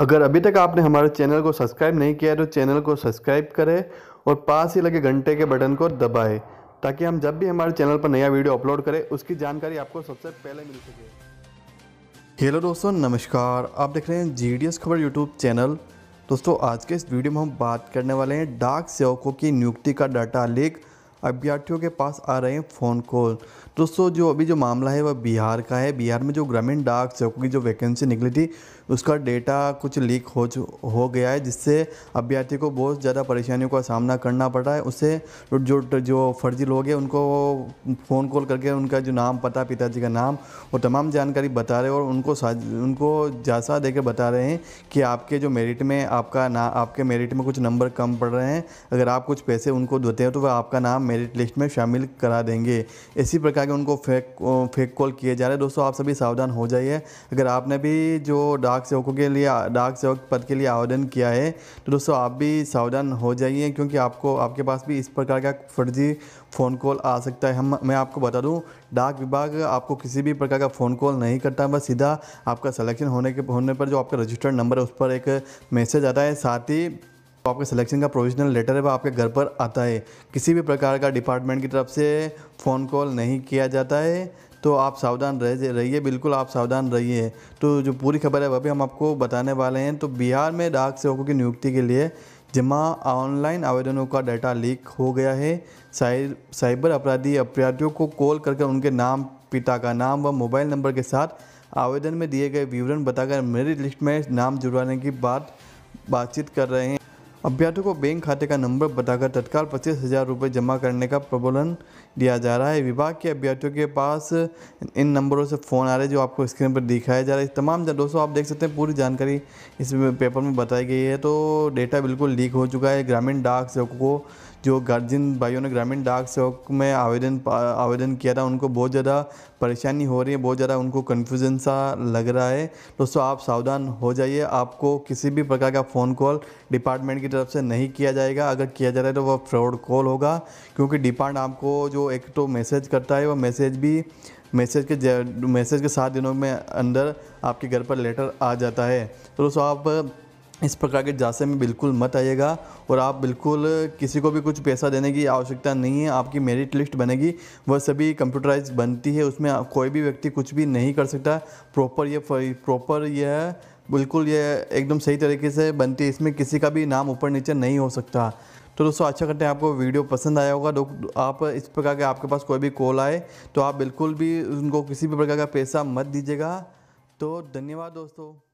अगर अभी तक आपने हमारे चैनल को सब्सक्राइब नहीं किया है तो चैनल को सब्सक्राइब करें और पास ही लगे घंटे के बटन को दबाएं ताकि हम जब भी हमारे चैनल पर नया वीडियो अपलोड करें उसकी जानकारी आपको सबसे पहले मिल सके हेलो दोस्तों नमस्कार आप देख रहे हैं जी खबर यूट्यूब चैनल दोस्तों आज के इस वीडियो में हम बात करने वाले हैं डाक सेवकों की नियुक्ति का डाटा लीक अभ्यर्थियों के पास आ रहे हैं फ़ोन कॉल दोस्तों जो अभी जो मामला है वह बिहार का है बिहार में जो ग्रामीण डाक सेवकों की जो वैकेंसी निकली थी उसका डेटा कुछ लीक हो हो गया है जिससे अभ्यर्थी को बहुत ज़्यादा परेशानियों का सामना करना पड़ रहा है उससे जो जो फर्जी लोग हैं उनको फ़ोन कॉल करके उनका जो नाम पता पिताजी का नाम और तमाम जानकारी बता रहे और उनको उनको जासा दे बता रहे हैं कि आपके जो मेरिट में आपका ना आपके मेरिट में कुछ नंबर कम पड़ रहे हैं अगर आप कुछ पैसे उनको देते हैं तो वह आपका नाम मेरिट लिस्ट में शामिल करा देंगे इसी प्रकार के उनको फेक फेक कॉल किए जा रहे हैं दोस्तों आप सभी सावधान हो जाइए अगर आपने भी जो डाक सेवकों के लिए डाक सेवक पद के लिए आवेदन किया है तो दोस्तों आप भी सावधान हो जाइए क्योंकि आपको आपके पास भी इस प्रकार का फर्जी फ़ोन कॉल आ सकता है हम मैं आपको बता दूं डाक विभाग आपको किसी भी प्रकार का फ़ोन कॉल नहीं करता बस सीधा आपका सिलेक्शन होने के होने पर जो आपका रजिस्टर्ड नंबर है उस पर एक मैसेज आता है साथ ही तो आपके सिलेक्शन का प्रोविजनल लेटर है वह आपके घर पर आता है किसी भी प्रकार का डिपार्टमेंट की तरफ से फ़ोन कॉल नहीं किया जाता है तो आप सावधान रह रहिए बिल्कुल आप सावधान रहिए तो जो पूरी खबर है वह भी हम आपको बताने वाले हैं तो बिहार में डाक सेवकों की नियुक्ति के लिए जमा ऑनलाइन आवेदनों का डाटा लीक हो गया है साइबर अपराधी अपराधियों को कॉल करके उनके नाम पिता का नाम व मोबाइल नंबर के साथ आवेदन में दिए गए विवरण बताकर मेरिट लिस्ट में नाम जुड़वाने की बात बातचीत कर रहे हैं अभ्यर्थियों को बैंक खाते का नंबर बताकर तत्काल पच्चीस हज़ार रुपये जमा करने का प्रबोधन दिया जा रहा है विभाग के अभ्यर्थियों के पास इन नंबरों से फ़ोन आ रहे हैं जो आपको स्क्रीन पर दिखाया जा रहा है तमाम दोस्तों आप देख सकते हैं पूरी जानकारी इस पेपर में बताई गई है तो डेटा बिल्कुल लीक हो चुका है ग्रामीण डाक सेवकों को जो गार्जियन जिन भाइयों ने ग्रामीण डाक सेवक में आवेदन आवेदन किया था उनको बहुत ज़्यादा परेशानी हो रही है बहुत ज़्यादा उनको कन्फ्यूज़न सा लग रहा है दोस्तों आप सावधान हो जाइए आपको किसी भी प्रकार का फ़ोन कॉल डिपार्टमेंट की तरफ से नहीं किया जाएगा अगर किया जा रहा है तो वह फ्रॉड कॉल होगा क्योंकि डिपार्ट आपको जो एक तो मैसेज करता है वह मैसेज भी मैसेज के मैसेज के सात दिनों में अंदर आपके घर पर लेटर आ जाता है तो दोस्तों आप इस प्रकार के जासे में बिल्कुल मत आइएगा और आप बिल्कुल किसी को भी कुछ पैसा देने की आवश्यकता नहीं है आपकी मेरिट लिस्ट बनेगी वह सभी कंप्यूटराइज बनती है उसमें कोई भी व्यक्ति कुछ भी नहीं कर सकता प्रॉपर यह प्रॉपर यह बिल्कुल यह एकदम सही तरीके से बनती है इसमें किसी का भी नाम ऊपर नीचे नहीं हो सकता तो दोस्तों अच्छा करते हैं आपको वीडियो पसंद आया होगा आप इस प्रकार के आपके पास कोई भी कॉल आए तो आप बिल्कुल भी उनको किसी भी प्रकार का पैसा मत दीजिएगा तो धन्यवाद दोस्तों